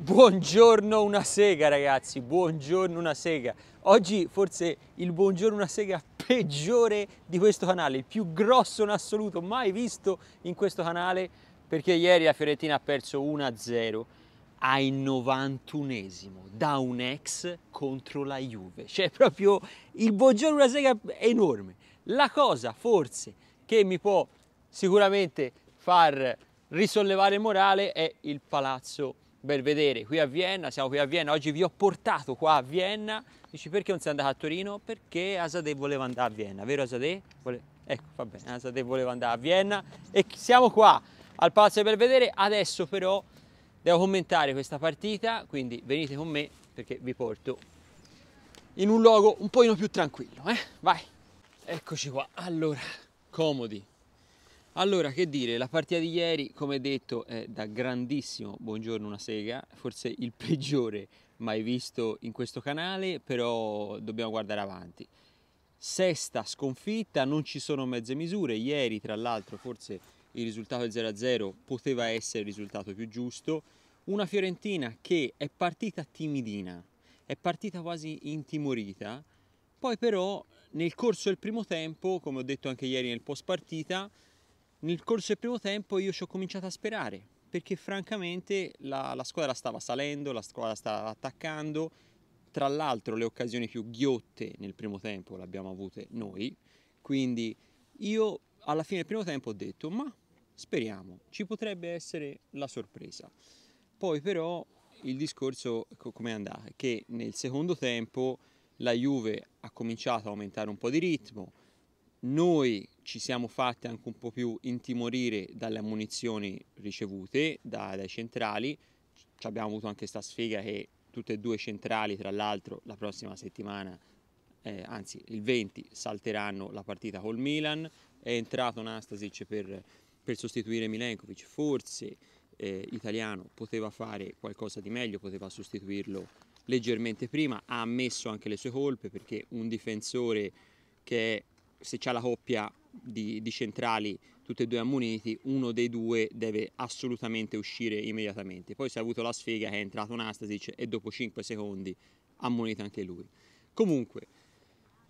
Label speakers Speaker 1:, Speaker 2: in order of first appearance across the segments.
Speaker 1: Buongiorno una sega ragazzi, buongiorno una sega. Oggi forse il buongiorno una sega peggiore di questo canale, il più grosso in assoluto mai visto in questo canale, perché ieri la Fiorentina ha perso 1-0 al 91esimo da un ex contro la Juve. Cioè proprio il buongiorno una sega enorme. La cosa forse che mi può sicuramente far risollevare il morale è il palazzo Belvedere, qui a Vienna, siamo qui a Vienna, oggi vi ho portato qua a Vienna, dici perché non sei andato a Torino? Perché Asade voleva andare a Vienna, vero Asade? Vole... Ecco, va bene, Asadeh voleva andare a Vienna e siamo qua al Palazzo del Belvedere, adesso però devo commentare questa partita, quindi venite con me perché vi porto in un luogo un pochino più tranquillo, eh? Vai! Eccoci qua, allora, comodi, allora, che dire, la partita di ieri, come detto, è da grandissimo buongiorno una sega, forse il peggiore mai visto in questo canale, però dobbiamo guardare avanti. Sesta sconfitta, non ci sono mezze misure, ieri tra l'altro forse il risultato del 0-0 poteva essere il risultato più giusto. Una Fiorentina che è partita timidina, è partita quasi intimorita, poi però nel corso del primo tempo, come ho detto anche ieri nel post partita, nel corso del primo tempo io ci ho cominciato a sperare perché francamente la, la squadra stava salendo, la squadra stava attaccando, tra l'altro le occasioni più ghiotte nel primo tempo le abbiamo avute noi, quindi io alla fine del primo tempo ho detto ma speriamo, ci potrebbe essere la sorpresa. Poi però il discorso com'è andato? Che nel secondo tempo la Juve ha cominciato a aumentare un po' di ritmo, noi ci siamo fatti anche un po' più intimorire dalle ammunizioni ricevute da, dai centrali, ci abbiamo avuto anche sta sfiga che tutte e due centrali, tra l'altro la prossima settimana, eh, anzi il 20, salteranno la partita col Milan, è entrato Nastasic per, per sostituire Milenkovic, forse eh, Italiano poteva fare qualcosa di meglio, poteva sostituirlo leggermente prima, ha ammesso anche le sue colpe perché un difensore che è se c'è la coppia di, di centrali tutti e due ammoniti, uno dei due deve assolutamente uscire immediatamente. Poi si è avuto la sfiga, è entrato Nastasic e dopo 5 secondi ammonito anche lui. Comunque,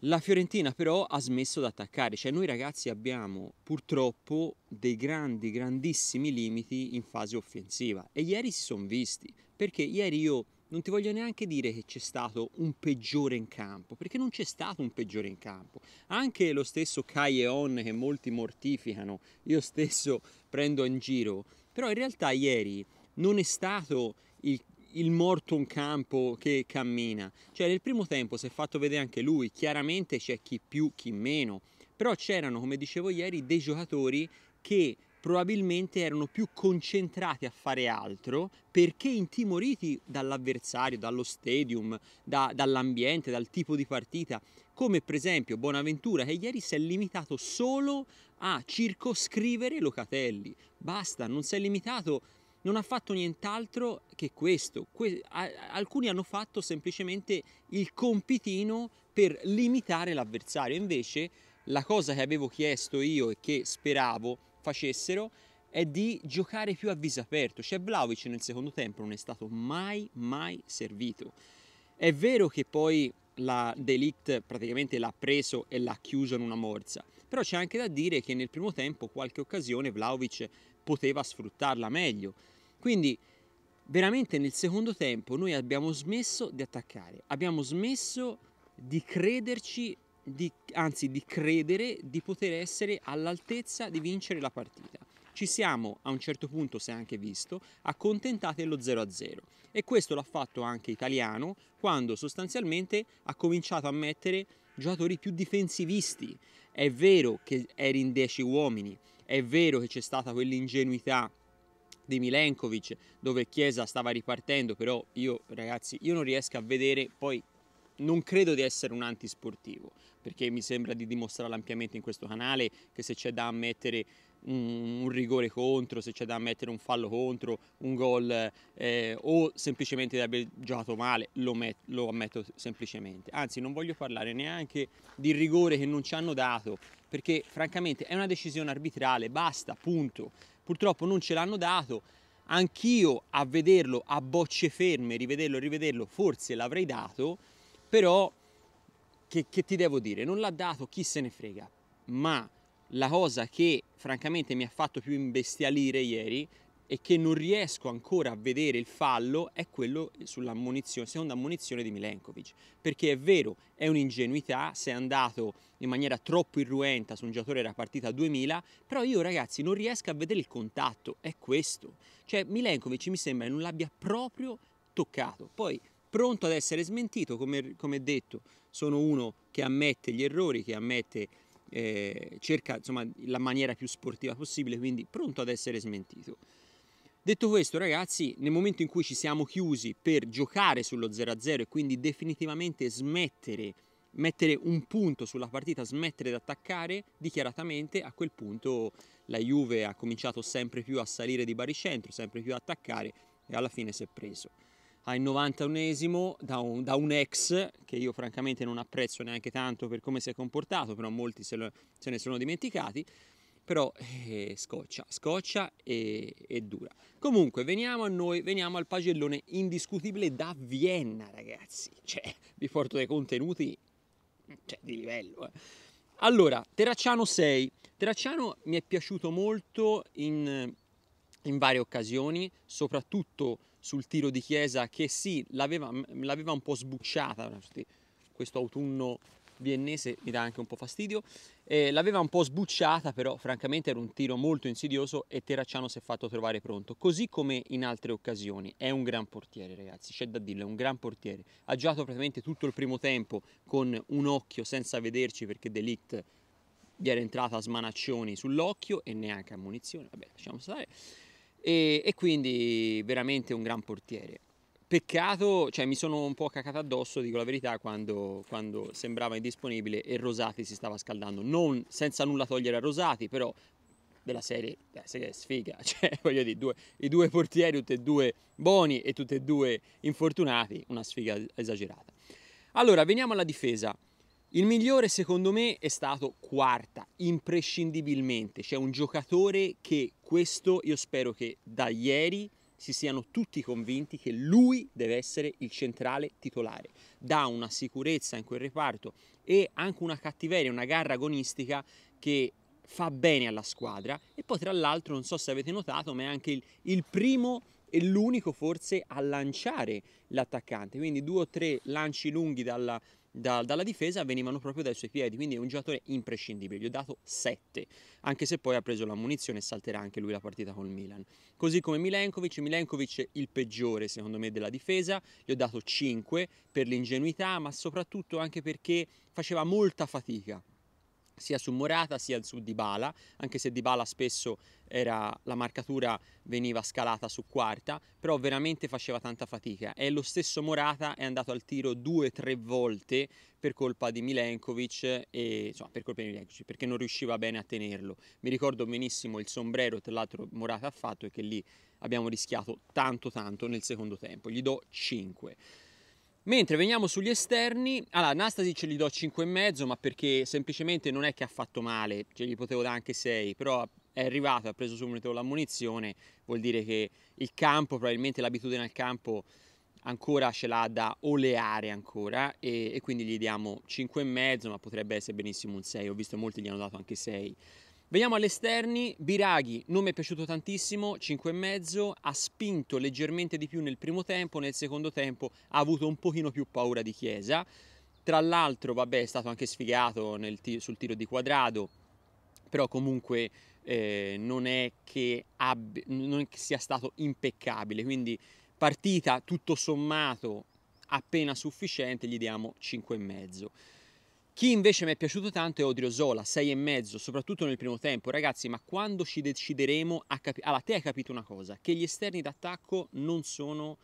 Speaker 1: la Fiorentina però ha smesso di attaccare, cioè noi ragazzi abbiamo purtroppo dei grandi, grandissimi limiti in fase offensiva e ieri si sono visti, perché ieri io non ti voglio neanche dire che c'è stato un peggiore in campo, perché non c'è stato un peggiore in campo. Anche lo stesso Caieon che molti mortificano, io stesso prendo in giro, però in realtà ieri non è stato il, il morto in campo che cammina. Cioè nel primo tempo si è fatto vedere anche lui, chiaramente c'è chi più, chi meno, però c'erano, come dicevo ieri, dei giocatori che probabilmente erano più concentrati a fare altro perché intimoriti dall'avversario, dallo stadium, da, dall'ambiente, dal tipo di partita, come per esempio Bonaventura che ieri si è limitato solo a circoscrivere Locatelli, basta, non si è limitato, non ha fatto nient'altro che questo, que- a- alcuni hanno fatto semplicemente il compitino per limitare l'avversario, invece la cosa che avevo chiesto io e che speravo facessero è di giocare più a viso aperto. Cioè Vlaovic nel secondo tempo non è stato mai, mai servito. È vero che poi la Delict praticamente l'ha preso e l'ha chiuso in una morsa, però c'è anche da dire che nel primo tempo qualche occasione Vlaovic poteva sfruttarla meglio. Quindi veramente nel secondo tempo noi abbiamo smesso di attaccare, abbiamo smesso di crederci di, anzi di credere di poter essere all'altezza di vincere la partita. Ci siamo, a un certo punto si è anche visto, accontentati dello 0-0 e questo l'ha fatto anche Italiano quando sostanzialmente ha cominciato a mettere giocatori più difensivisti. È vero che eri in 10 uomini, è vero che c'è stata quell'ingenuità di Milenkovic dove Chiesa stava ripartendo, però io ragazzi, io non riesco a vedere poi non credo di essere un antisportivo, perché mi sembra di dimostrare ampiamente in questo canale che se c'è da ammettere un, un, rigore contro, se c'è da ammettere un fallo contro, un gol eh, o semplicemente di aver giocato male, lo, met- lo ammetto semplicemente. Anzi, non voglio parlare neanche di rigore che non ci hanno dato, perché francamente è una decisione arbitrale, basta, punto. Purtroppo non ce l'hanno dato. Anch'io a vederlo a bocce ferme, rivederlo, rivederlo, forse l'avrei dato, però, che, che ti devo dire, non l'ha dato, chi se ne frega. Ma la cosa che francamente mi ha fatto più imbestialire ieri e che non riesco ancora a vedere il fallo è quello sulla seconda ammonizione di Milenkovic. Perché è vero, è un'ingenuità, se è andato in maniera troppo irruenta su un giocatore della partita 2000, però io ragazzi non riesco a vedere il contatto, è questo. Cioè Milenkovic mi sembra che non l'abbia proprio toccato. Poi pronto ad essere smentito, come, come detto, sono uno che ammette gli errori, che ammette, eh, cerca insomma, la maniera più sportiva possibile, quindi pronto ad essere smentito. Detto questo, ragazzi, nel momento in cui ci siamo chiusi per giocare sullo 0-0 e quindi definitivamente smettere, mettere un punto sulla partita, smettere di attaccare, dichiaratamente a quel punto la Juve ha cominciato sempre più a salire di baricentro, sempre più a attaccare e alla fine si è preso al 91esimo da un, da un, ex che io francamente non apprezzo neanche tanto per come si è comportato, però molti se, lo, se ne sono dimenticati, però eh, scoccia, scoccia e, e, dura. Comunque veniamo a noi, veniamo al pagellone indiscutibile da Vienna ragazzi, cioè vi porto dei contenuti cioè, di livello. Eh. Allora, Terracciano 6, Terracciano mi è piaciuto molto in, in varie occasioni, soprattutto sul tiro di Chiesa che sì, l'aveva, l'aveva un po' sbucciata, eh, questo autunno viennese mi dà anche un po' fastidio, eh, l'aveva un po' sbucciata però francamente era un tiro molto insidioso e Terracciano si è fatto trovare pronto, così come in altre occasioni, è un gran portiere ragazzi, c'è da dirlo, è un gran portiere, ha giocato praticamente tutto il primo tempo con un occhio senza vederci perché Delict gli era entrata a smanaccioni sull'occhio e neanche a munizione, vabbè lasciamo stare, e, e, quindi veramente un gran portiere. Peccato, cioè mi sono un po' cacato addosso, dico la verità, quando, quando sembrava indisponibile e Rosati si stava scaldando. Non senza nulla togliere a Rosati, però della serie, della serie è sfiga, cioè voglio dire, due, i due portieri, tutti e due buoni e tutti e due infortunati, una sfiga esagerata. Allora, veniamo alla difesa. Il migliore secondo me è stato quarta, imprescindibilmente. C'è un giocatore che questo io spero che da ieri si siano tutti convinti che lui deve essere il centrale titolare. Dà una sicurezza in quel reparto e anche una cattiveria, una garra agonistica che fa bene alla squadra. E poi tra l'altro, non so se avete notato, ma è anche il, il primo e l'unico forse a lanciare l'attaccante. Quindi due o tre lanci lunghi dalla da, dalla difesa venivano proprio dai suoi piedi, quindi è un giocatore imprescindibile, gli ho dato 7, anche se poi ha preso la munizione e salterà anche lui la partita col Milan. Così come Milenkovic, Milenkovic è il peggiore secondo me della difesa, gli ho dato 5 per l'ingenuità, ma soprattutto anche perché faceva molta fatica sia su Morata sia su Dybala, anche se Dybala spesso era, la marcatura veniva scalata su quarta, però veramente faceva tanta fatica e lo stesso Morata è andato al tiro due o tre volte per colpa di Milenkovic e insomma, per colpa di Milenkovic perché non riusciva bene a tenerlo. Mi ricordo benissimo il sombrero tra l'altro Morata ha fatto e che lì abbiamo rischiato tanto tanto nel secondo tempo. Gli do 5. Mentre veniamo sugli esterni, allora Anastasi ce li do 5,5 ma perché semplicemente non è che ha fatto male, ce cioè, gli potevo dare anche 6, però è arrivato, ha preso subito l'ammunizione, vuol dire che il campo, probabilmente l'abitudine al campo ancora ce l'ha da oleare ancora e, e quindi gli diamo 5,5 ma potrebbe essere benissimo un 6, ho visto molti gli hanno dato anche 6 Veniamo agli esterni, Biraghi non mi è piaciuto tantissimo, 5,5, ha spinto leggermente di più nel primo tempo, nel secondo tempo ha avuto un pochino più paura di Chiesa, tra l'altro vabbè è stato anche sfigato nel, sul tiro di quadrado, però comunque eh, non, è abbia, non è che sia stato impeccabile, quindi partita tutto sommato appena sufficiente, gli diamo 5,5. Chi invece mi è piaciuto tanto è Odrio Zola, 6,5, soprattutto nel primo tempo. Ragazzi, ma quando ci decideremo a capire... Allora, te hai capito una cosa, che gli esterni d'attacco non sono,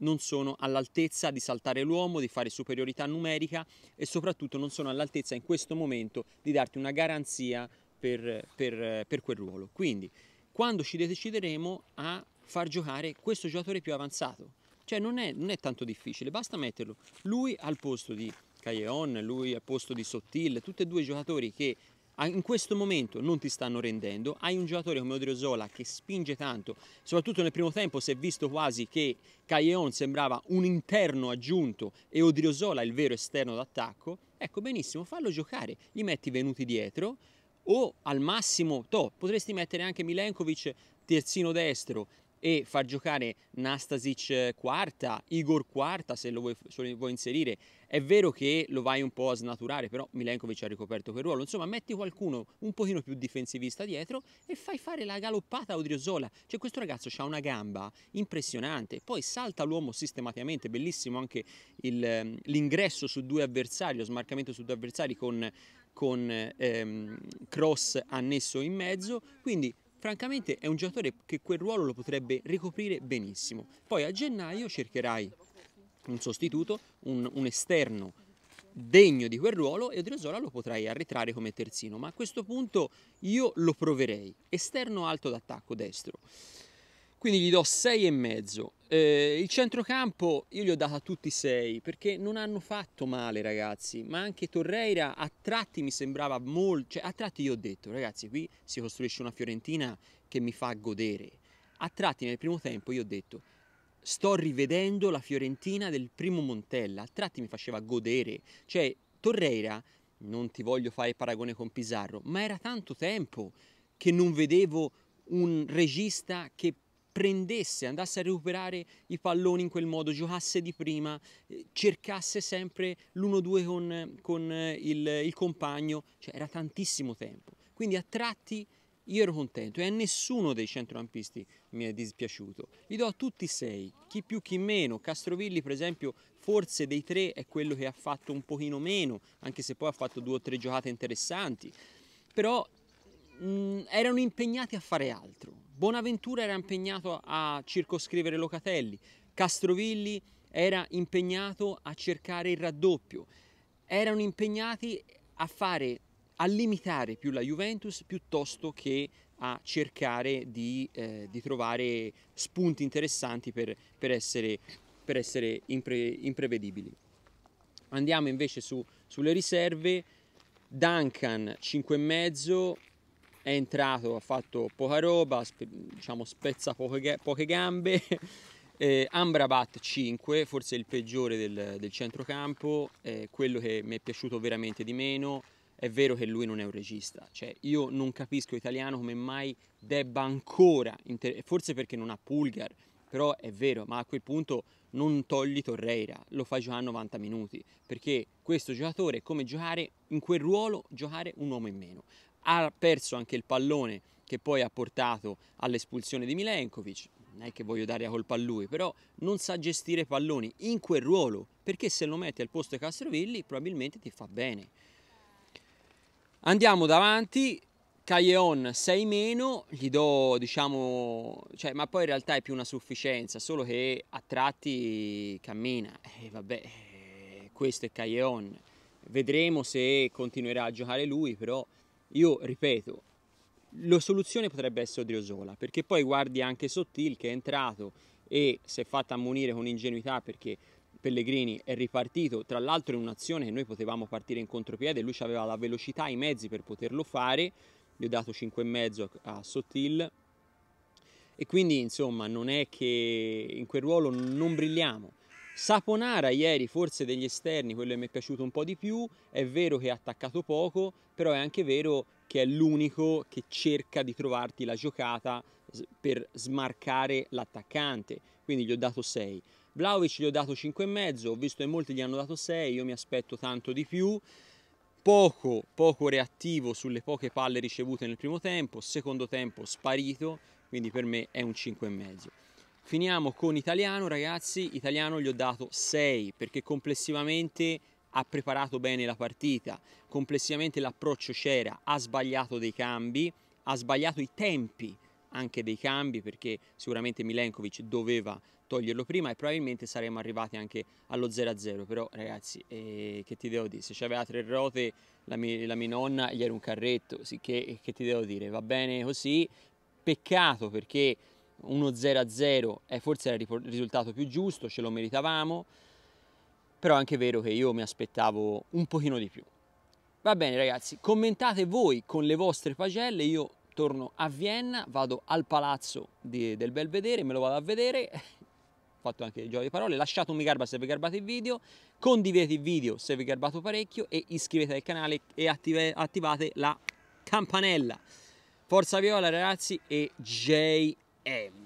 Speaker 1: non sono all'altezza di saltare l'uomo, di fare superiorità numerica e soprattutto non sono all'altezza in questo momento di darti una garanzia per, per, per quel ruolo. Quindi, quando ci decideremo a far giocare questo giocatore più avanzato, cioè non è, non è tanto difficile, basta metterlo lui al posto di Caglion, lui al posto di Sottil, tutti e due giocatori che in questo momento non ti stanno rendendo, hai un giocatore come Odriozola che spinge tanto, soprattutto nel primo tempo si è visto quasi che Caglion sembrava un interno aggiunto e Odriozola il vero esterno d'attacco, ecco benissimo, fallo giocare, gli metti venuti dietro o al massimo, to, potresti mettere anche Milenkovic terzino destro e far giocare Nastasic eh, quarta, Igor quarta se lo vuoi, se lo vuoi inserire, è vero che lo vai un po' a snaturare, però Milenkovic ha ricoperto quel ruolo. Insomma, metti qualcuno un pochino più difensivista dietro e fai fare la galoppata a Odriozola. Cioè, questo ragazzo ha una gamba impressionante, poi salta l'uomo sistematicamente, bellissimo anche il, ehm, l'ingresso su due avversari, lo smarcamento su due avversari con, con ehm, cross annesso in mezzo. Quindi francamente è un giocatore che quel ruolo lo potrebbe ricoprire benissimo. Poi a gennaio cercherai un sostituto, un, un esterno degno di quel ruolo e Odriozola lo potrai arretrare come terzino, ma a questo punto io lo proverei, esterno alto d'attacco destro. Quindi gli do 6,5. Eh, il centrocampo io gli ho dato a tutti 6 perché non hanno fatto male ragazzi, ma anche Torreira a tratti mi sembrava molto, cioè a tratti io ho detto ragazzi qui si costruisce una Fiorentina che mi fa godere. A tratti nel primo tempo io ho detto sto rivedendo la Fiorentina del primo Montella, a tratti mi faceva godere, cioè Torreira, non ti voglio fare paragone con Pizarro, ma era tanto tempo che non vedevo un regista che prendesse, andasse a recuperare i palloni in quel modo, giocasse di prima, eh, cercasse sempre l'1-2 con, con eh, il, il compagno, cioè era tantissimo tempo. Quindi a tratti io ero contento e a nessuno dei centrocampisti mi è dispiaciuto. Li do a tutti sei, chi più chi meno. Castrovilli per esempio forse dei tre è quello che ha fatto un pochino meno, anche se poi ha fatto due o tre giocate interessanti. Però mh, mm, erano impegnati a fare altro. Bonaventura era impegnato a circoscrivere Locatelli, Castrovilli era impegnato a cercare il raddoppio, erano impegnati a fare a limitare più la Juventus piuttosto che a cercare di, eh, di trovare spunti interessanti per, per essere, per essere impre, imprevedibili. Andiamo invece su, sulle riserve. Duncan 5,5 è entrato, ha fatto poca roba, spe, diciamo spezza poche, poche gambe. Eh, Ambrabat 5, forse il peggiore del, del centrocampo, eh, quello che mi è piaciuto veramente di meno è vero che lui non è un regista, cioè io non capisco italiano come mai debba ancora, inter- forse perché non ha Pulgar, però è vero, ma a quel punto non togli Torreira, lo fai giocare a 90 minuti, perché questo giocatore è come giocare in quel ruolo, giocare un uomo in meno. Ha perso anche il pallone che poi ha portato all'espulsione di Milenkovic, non è che voglio dare la colpa a lui, però non sa gestire palloni in quel ruolo, perché se lo metti al posto di Castrovilli probabilmente ti fa bene. Andiamo davanti, Caglion 6 meno, gli do diciamo, cioè, ma poi in realtà è più una sufficienza, solo che a tratti cammina, e eh, vabbè, eh, questo è Caglion, vedremo se continuerà a giocare lui, però io ripeto, la soluzione potrebbe essere Odriozola, perché poi guardi anche Sottil che è entrato e si è fatto ammonire con ingenuità perché Pellegrini è ripartito, tra l'altro in un'azione che noi potevamo partire in contropiede, lui aveva la velocità, i mezzi per poterlo fare, gli ho dato 5,5 a Sottil e quindi insomma non è che in quel ruolo non brilliamo. Saponara ieri forse degli esterni, quello che mi è piaciuto un po' di più, è vero che ha attaccato poco, però è anche vero che è l'unico che cerca di trovarti la giocata per smarcare l'attaccante, quindi gli ho dato 6. Vlaovic gli ho dato 5,5, ho visto che molti gli hanno dato 6, io mi aspetto tanto di più. Poco, poco reattivo sulle poche palle ricevute nel primo tempo, secondo tempo sparito, quindi per me è un 5,5. Finiamo con Italiano, ragazzi, Italiano gli ho dato 6 perché complessivamente ha preparato bene la partita, complessivamente l'approccio c'era, ha sbagliato dei cambi, ha sbagliato i tempi anche dei cambi perché sicuramente Milenkovic doveva toglierlo prima e probabilmente saremmo arrivati anche allo 0-0, però ragazzi eh, che ti devo dire, se c'aveva tre ruote la, la mia nonna gli era un carretto, sì, che, che ti devo dire, va bene così, peccato perché uno 0-0 è forse il risultato più giusto, ce lo meritavamo, però è anche vero che io mi aspettavo un pochino di più. Va bene ragazzi, commentate voi con le vostre pagelle, io torno a Vienna, vado al palazzo di, del Belvedere, me lo vado a vedere fatto anche il gioco di parole, lasciate un mi garba se vi garbate il video, condividete il video se vi garbato parecchio e iscrivetevi al canale e attive, attivate la campanella. Forza Viola ragazzi e JM.